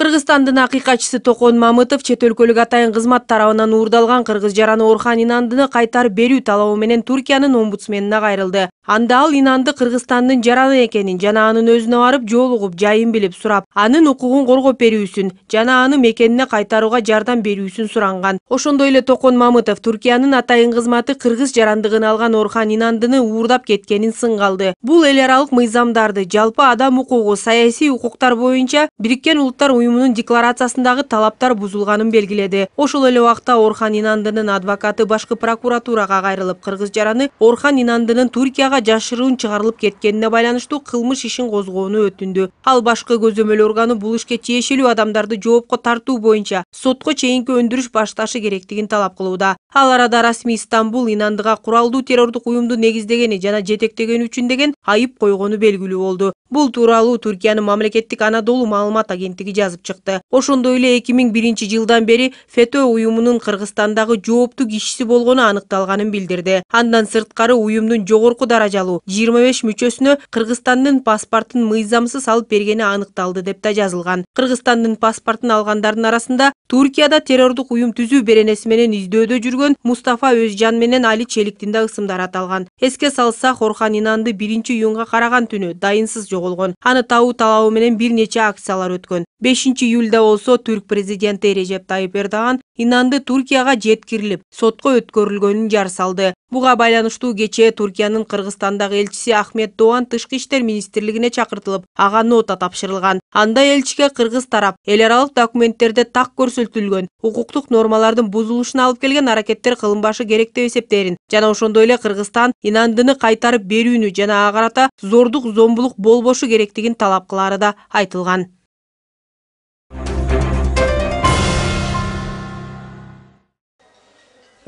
кыргызстандын акыйкатчысы токон мамытов чет өлкөлүк атайын кызмат тарабынан уурдалган кыргыз жараны орхан инандыны кайтарып берүү талабы менен туркиянын омбудсменине кайрылды анда ал инанды кыргызстандын жараны экенин жана анын өзүнө барып жолугуп жайын билип сурап анын укугун коргоп берүүсүн жана аны мекенине кайтарууга жардам берүүсүн суранган ошондой эле токон мамытов туркиянын атайын кызматы кыргыз жарандыгын алган орхан инандыны уурдап кеткенин сынга алды бул эл аралык мыйзамдарды жалпы адам укугу саясий укуктар боюнча бириккен улуттар уюму уюмунун декларациясындагы талаптар бузулганын белгиледи ошол эле убакта орхан инандынын адвокаты башкы прокуратураға кайрылып кыргыз жараны орхан инандынын туркияга жашыруун чыгарылып кеткенине байланыштуу кылмыш ишин козгоону өтүндү ал башкы көзөмөл органы бул ишке тиешелүү адамдарды жоопко тартуу боюнча сотко чейинки өндүрүш башташы керектигин талап кылууда ал арада расмий стамбул инандыга куралдуу террордук уюмду негиздегени жана жетектегени үчүн деген айып койгону белгилүү болду бул тууралуу туркиянын мамлекеттик анадолу маалымат агенттиги жазып басып чыкты ошондой эле 2001 жылдан бери Фетө уюмунун кыргызстандагы жооптуу кишиси болгону аныкталганын билдирди андан сырткары уюмдун жогорку даражалуу 25 мүчөсүнө кыргызстандын паспортун мыйзамсыз алып бергени аныкталды деп да жазылган кыргызстандын паспортун алгандардын арасында туркияда террордук уюм түзүү беренеси менен издөөдө жүргөн мустафа өзжан менен али челиктин да ысымдары аталган эске салсак орхан инанды биринчи июнга караган түнү дайынсыз жоголгон аны табуу талабы менен бир нече акциялар өткөн бешинчи июлда болсо түрк президенти режеп тайып эрдоган инанды туркияга жеткирилип сотко өткөрүлгөнүн жар салды буга байланыштуу кечээ туркиянын кыргызстандагы элчиси ахмет доан тышкы иштер министрлигине чакыртылып ага нота тапшырылган анда элчиге кыргыз тарап эл аралык документтерде так көрсөтүлгөн укуктук нормалардын бузулушуна алып келген аракеттер кылынбашы керек деп эсептээрин жана ошондой эле кыргызстан инандыны кайтарып берүүнү жана ага карата зордук зомбулук болбошу керектигин талап кылары да айтылган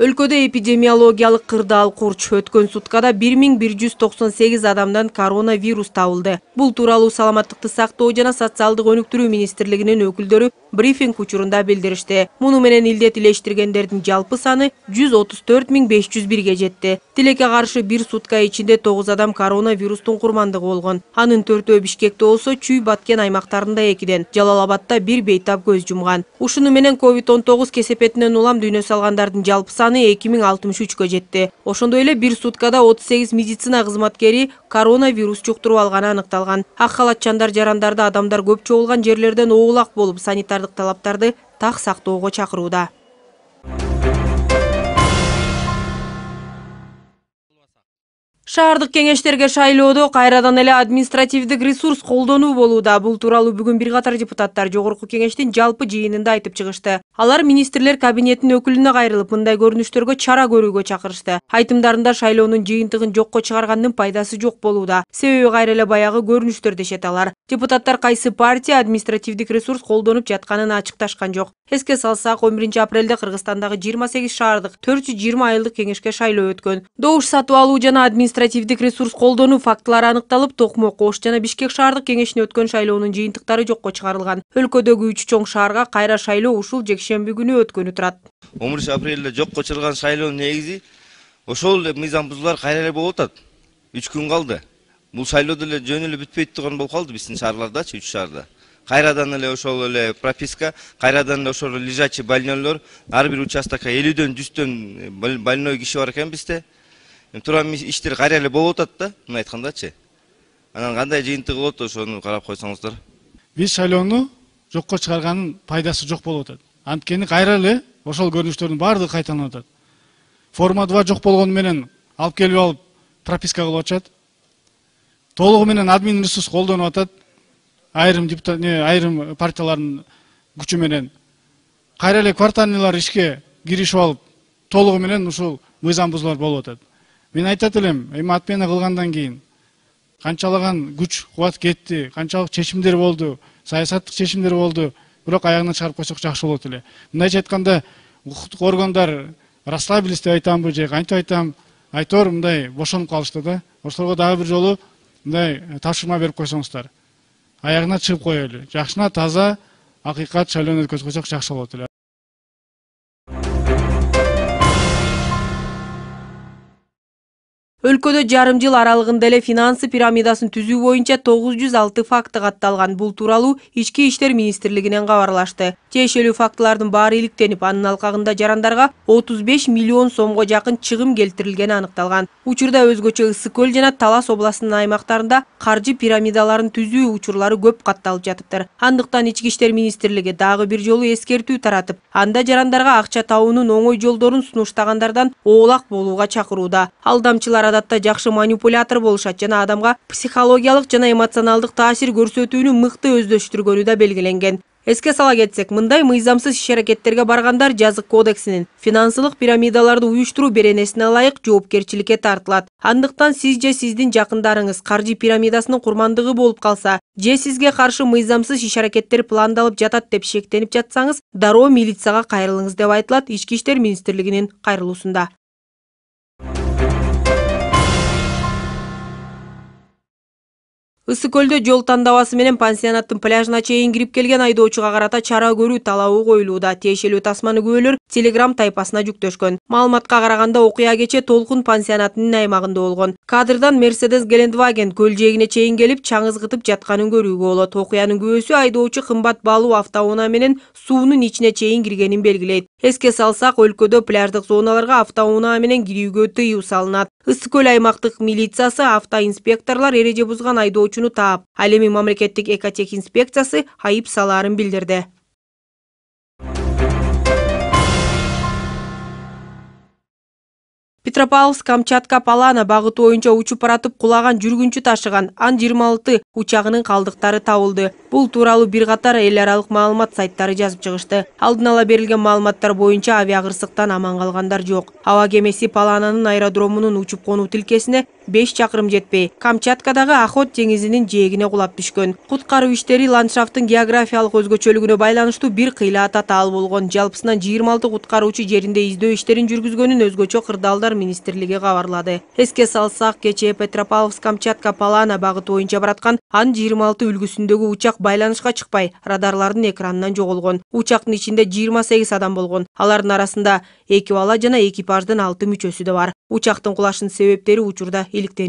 өлкөдө эпидемиологиялык кырдаал курч өткөн суткада бир миң бир жүз токсон сегиз адамдан коронавирус табылды бул тууралуу саламаттыкты сактоо жана социалдык өнүктүрүү министрлигинин өкүлдөрү брифинг учурунда билдиришти муну менен илдет илештиргендердин жалпы саны жүз отуз төрт миң беш жүз бирге жетти тилекке каршы бир сутка ичинде тогуз адам коронавирустун курмандыгы болгон анын төртөө бишкекте болсо чүй баткен аймактарында экиден жалал абадта бир бейтап көз жумган ушуну менен ковид он тогуз кесепетинен улам дүйнө салгандардын жалпы саны саны эки миң алтымыш үчкө жетти ошондой эле бир суткада отуз сегиз медицина кызматкери коронавирус жуктуруп алганы аныкталган ак халатчандар жарандарды адамдар көп чогулган жерлерден оолак болуп санитардык талаптарды так сактоого чакырууда шаардык кеңештерге шайлоодо кайрадан эле административдик ресурс колдонуу болууда бул тууралуу бүгүн бир катар депутаттар жогорку кеңештин жалпы жыйынында айтып чыгышты алар министрлер кабинетинин өкүлүнө кайрылып мындай көрүнүштөргө чара көрүүгө чакырышты айтымдарында шайлоонун жыйынтыгын жокко чыгаргандын пайдасы жок болууда себеби кайра эле баягы көрүнүштөр дешет алар депутаттар кайсы партия административдик ресурс колдонуп жатканын ачыкташкан жок эске салсак он биринчи апрелде кыргызстандагы жыйырма сегиз шаардык төрт жүз жыйырма айылдык кеңешке шайлоо өткөн добуш сатып алуу жана администрати административдик ресурс колдонуу фактылары аныкталып токмок ош жана бишкек шаардык кеңешине өткөн шайлоонун жыйынтыктары жокко чыгарылган өлкөдөгү үч чоң шаарга кайра шайлоо ушул жекшемби күнү өткөнү турат он биринчи апрелде жокко чыгарылган шайлоонун негизи ошол эле мыйзам бузуулар кайра эле болуп атат үч күн калды бул шайлоо деле жөн эле бүтпөйт турган болуп калды биздин шаарлардачы үч шаарда кайрадан эле ошол эле прописка кайрадан эле ошол лежачий больнойлор ар бир участокко элүүдөн жүздөн больной киши бар экен бизде эми туура иштер кайра эле болуп атат да мындай айткандачы анан кандай жыйынтыгы болот ошону карап койсоңуздар биз шайлоону жокко чыгарганын пайдасы жок болуп атат анткени кайра эле ошол көрүнүштөрдүн баардыгы кайталанып атат форма два жок болгону менен алып келип алып прописка кылып атышат толугу менен админ ресурс колдонуп атат айрым депутат айрым партиялардын күчү менен кайра эле квартальныйлар ишке киришип алып толугу менен ушул мыйзам бузуулар болуп атат мен айтат элем эми отмена кылгандан кийин канчалаган күч кубат кетти канчалык чечимдер болду саясаттык чечимдер болду бирок аягынан чыгарып койсок жакшы болот эле мындайча айтканда укуктук органдар расслабились деп айтамбы же кантип айтам айтор мындай бошонуп калышты да ошолорго дагы бир жолу мындай э, тапшырма берип койсоңуздар аягына чыгып коелу жакшына таза акыйкат шайлоону өткөзүп койсок жакшы болот эле өлкөдө жарым жыл аралыгында эле финансы пирамидасын түзүү боюнча тогуз жүз алты факты катталган бул тууралуу ички иштер министрлигинен кабарлашты тиешелүү фактылардын баары иликтенип анын алкагында жарандарга отуз беш миллион сомго жакын чыгым келтирилгени аныкталган учурда өзгөчө ысык көл жана талас областынын аймактарында каржы пирамидаларын түзүү учурлары көп катталып жатыптыр андыктан ички иштер министрлиги дагы бир жолу эскертүү таратып анда жарандарга акча табуунун оңой жолдорун сунуштагандардан оолак болууга чакырууда алдамчылар адатта жакшы манипулятор болушат жана адамга психологиялык жана эмоционалдык таасир көрсөтүүнү мыкты өздөштүргөнү да белгиленген эске сала кетсек мындай мыйзамсыз иш аракеттерге баргандар жазык кодексинин финансылык пирамидаларды уюштуруу беренесине ылайык жоопкерчиликке тартылат андыктан сиз же сиздин жакындарыңыз каржы пирамидасынын курмандыгы болуп калса же сизге каршы мыйзамсыз иш аракеттер пландалып жатат деп шектенип жатсаңыз дароо милицияга кайрылыңыз деп айтылат ички иштер министрлигинин кайрылуусунда ысык көлдө жол тандабасы менен пансионаттын пляжына чейин кирип келген айдоочуга карата чара көрүү талабы коюлууда тиешелүү тасманы күбөлөр телеграм тайпасына жүктөшкөн маалыматка караганда окуя кече толкун пансионатынын аймагында болгон кадрдан мерседес гелендваген көл жээгине чейин келип чаң ызгытып жатканын көрүүгө болот окуянын күбөсү айдоочу кымбат баалуу автоунаа менен суунун ичине чейин киргенин белгилейт эске салсак өлкөдө пляждык зоналарга автоунаа менен кирүүгө тыюу салынат ысык көл аймактык милициясы автоинспекторлор бұзған айды айдоочуну тап. ал эми мамлекеттик инспекциясы айып саларын білдірді. петропавловск камчатка палана багыты боюнча учуп баратып кулаган жүргүнчү ташыган ан жыйырма алты учагынын калдыктары табылды бул тууралуу бир катар эл аралык маалымат сайттары жазып чыгышты алдын ала берилген маалыматтар боюнча авиа кырсыктан аман калгандар жок аба кемеси палананын аэродромунун учуп конуу тилкесине беш чакырым жетпей камчаткадагы охот деңизинин жээгине кулап түшкөн куткаруу иштери ландшафттын географиялык өзгөчөлүгүнө байланыштуу бир кыйла татаал болгон жалпысынан жыйырма алты куткаруучу жеринде издөө иштерин жүргүзгөнүн өзгөчө кырдаалдар министрлиги кабарлады эске салсак кечээ петропавловск камчатка палана багыты боюнча бараткан ан жыйырма алты үлгүсүндөгү учак байланышка чыкпай радарлардын экранынан жоголгон учактын ичинде жыйырма сегиз адам болгон алардын арасында эки бала жана экипаждын алты мүчөсү да бар учактын кулашынын себептери учурда ಇಲ್ಲಿಗೆ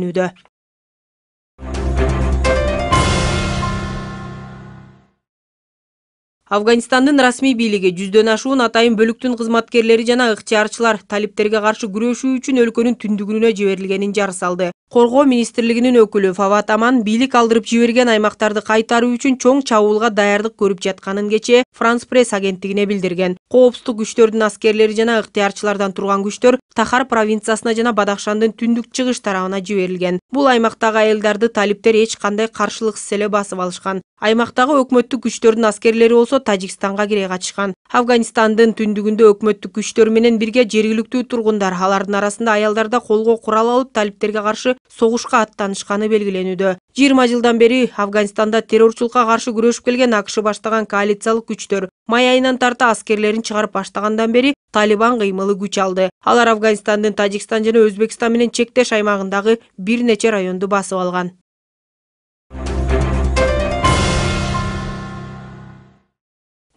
афганистандын расмий бийлиги жүздөн ашуун атайын бөлүктүн кызматкерлери жана ыктыярчылар талиптерге каршы күрөшүү үчүн өлкөнүн түндүгүнө жиберилгенин жар салды коргоо министрлигинин өкүлү фават аман бийлик алдырып жиберген аймактарды кайтаруу үчүн чоң чабуулга даярдык көрүп жатканын кечээ франс пресс агенттигине билдирген коопсуздук күчтөрдүн аскерлери жана ыктыярчылардан турган күчтөр тахар провинциясына жана бадахшандын түндүк чыгыш тарабына жиберилген бул аймактагы айылдарды талиптер эч кандай каршылыксыз эле басып алышкан аймактагы өкмөттүк күчтөрдүн аскерлери болсо тажикстанга кире качышкан афганистандын түндүгүндө өкмөттүк күчтөр менен бирге жергиликтүү тургундар алардын арасында аялдар да колго курал алып талиптерге каршы согушка аттанышканы белгиленүүдө жыйырма жылдан бери афганистанда террорчулукка каршы күрөшүп келген акш баштаган коалициялык күчтөр май айынан тарта аскерлерин чыгарып баштагандан бери талибан кыймылы күч алды алар афганистандын тажикстан жана өзбекстан менен чектеш аймагындагы бир нече районду басып алган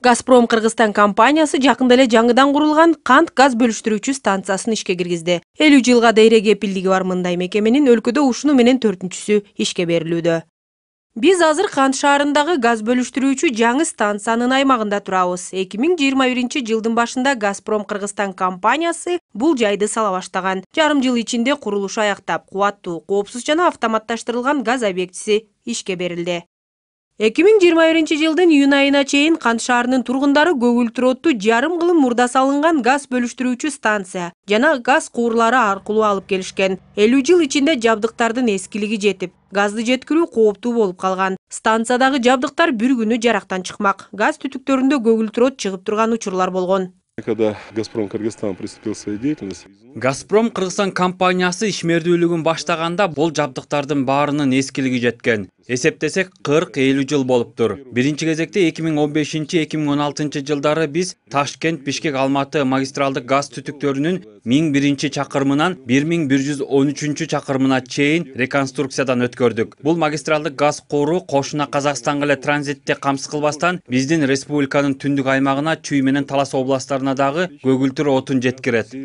газпром кыргызстан компаниясы жақында эле жаңыдан курулган кант газ бөлүштүрүүчү станциясын ишке киргизди элүү жылга дейре кепилдиги бар мындай мекеменин өлкөдө ушуну менен төртүнчүсү ишке берилүүдө биз азыр кант шаарындагы газ бөлүштүрүүчү жаңы станциянын аймагында турабыз эки миң жыйырма биринчи жылдын башында газпром кыргызстан компаниясы бул жайды сала баштаган жарым жыл ичинде курулушу аяктап кубаттуу коопсуз жана автоматташтырылган газ объектиси ишке берилди эки миң жыйырма биринчи жылдын июнь айына чейин кант шаарынын тургундары көгүлтүр отту жарым кылым мурда салынган газ бөлүштүрүүчү станция жана газ куурлары аркылуу алып келишкен элүү жыл ичинде жабдыктардын эскилиги жетип газды жеткирүү кооптуу болуп калган станциядагы жабдыктар бир күнү жарактан чыкмак газ түтүктөрүндө көгүлтүр от чыгып турган учурлар болгон когда газпром кыргызстан приступил к своей деятельности газпром кыргызстан компаниясы ишмердүүлүгүн баштаганда бул жабдыктардын баарынын эскилиги жеткен эсептесек 40-50 жыл тұр. Бірінші кезекте 2015-2016 жылдары біз ташкент бишкек алматы магистралдық газ түтіктерінің 1001 биринчи чақырмынан 1113 миң бир жүз реконструкциядан өткөрдүк Бұл магистралдык газ кууру кошуна казакстанга эле транзитти камсыз біздің биздин түндік аймағына аймагына чүй талас областарына дағы көгүлтүр отын жеткіред.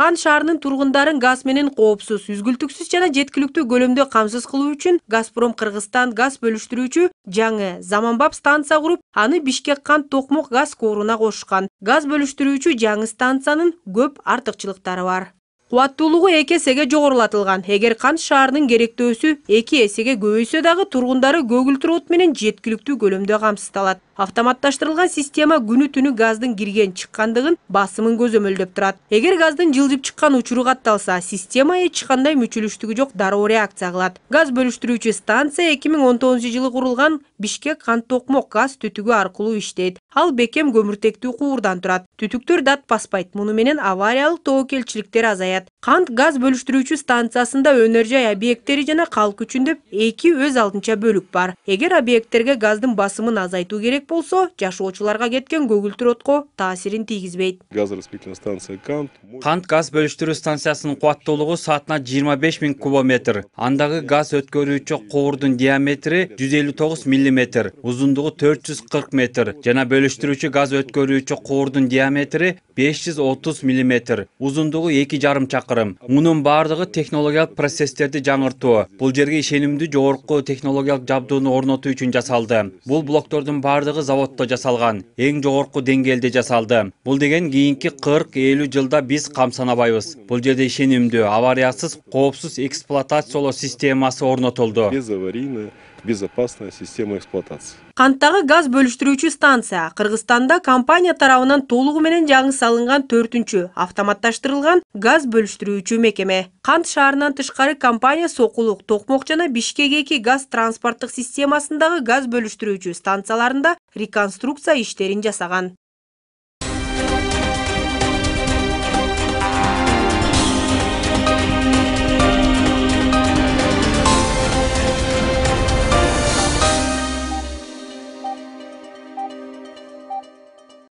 кант шаарынын тургундарын газ менен коопсуз үзгүлтүксүз жана жеткиликтүү көлөмдө камсыз кылуу үчүн газпром кыргызстан газ бөлүштүрүүчү жаңы заманбап станция куруп аны бишкек кант токмок газ кууруна кошушкан газ бөлүштүрүүчү жаңы станциянын көп артыкчылыктары бар кубаттуулугу эки эсеге жогорулатылган эгер кант шаарынын керектөөсү эки эсеге көбөйсө дағы тургундары көгүлтүр от менен жеткілікті көлөмдө камсыздалат автоматташтырылган система күнү түнү газдын кирген шыққандығын басымын көзөмөлдөп тұрады. эгер газдын жылжып шыққан учуру катталса система эч кандай мүчүлүштүгү жок дароо реакция кылат газ бөлүштүрүүчү станция 2019 жылы құрылған бишкек кант токмок газ түтүгү аркылуу иштейт ал бекем көміртекті куурдан тұрады. түтүктөр дат баспайт муну менен авариялык тобокелчиликтер азаят Қант кант газ бөлүштүрүүчү станциясында өнөр жай объекттери жана калк үчүн деп эки өз алдынча бөлүк бар эгер объекттерге газдын басымын азайту керек болсо жашоочуларга кеткен көгүлтүр отко таасирин тийгизбейт Қант кант кант газ бөлүштүрүү станциясынын кубаттуулугу саатына жыйырма кубометр Андағы газ өткөрүүчү үші диаметри жүз элүү тогуз миллиметр узундугу метр жана бөлүштүрүүчү газ өткөрүүчү куурдун диаметри беш жүз отуз миллиметр узундугу жарым чакырым мунун баардыгы технологиялык процесстерди жаңыртуу бул жерге ишенимдүү жогорку технологиялык жабдууну орнотуу үчүн жасалды бул блоктордун баардыгы заводдо жасалган эң жогорку деңгээлде жасалды бул деген кийинки кырк элүү жылда биз камсанабайбыз бул жерде ишенимдүү авариясыз коопсуз эксплуатациялоо системасы орнотулду без безопасная система эксплуатации канттагы газ бөлүштүрүүчү станция кыргызстанда компания тарауынан толугу менен жаңы салынган төртүнчү автоматташтырылған газ бөлүштүрүүчү мекеме Қант шарынан тышкары компания соқылық тоқмоқ жана бишкек газ транспорттық системасындағы газ бөлүштүрүүчү станцияларында реконструкция иштерин жасаған.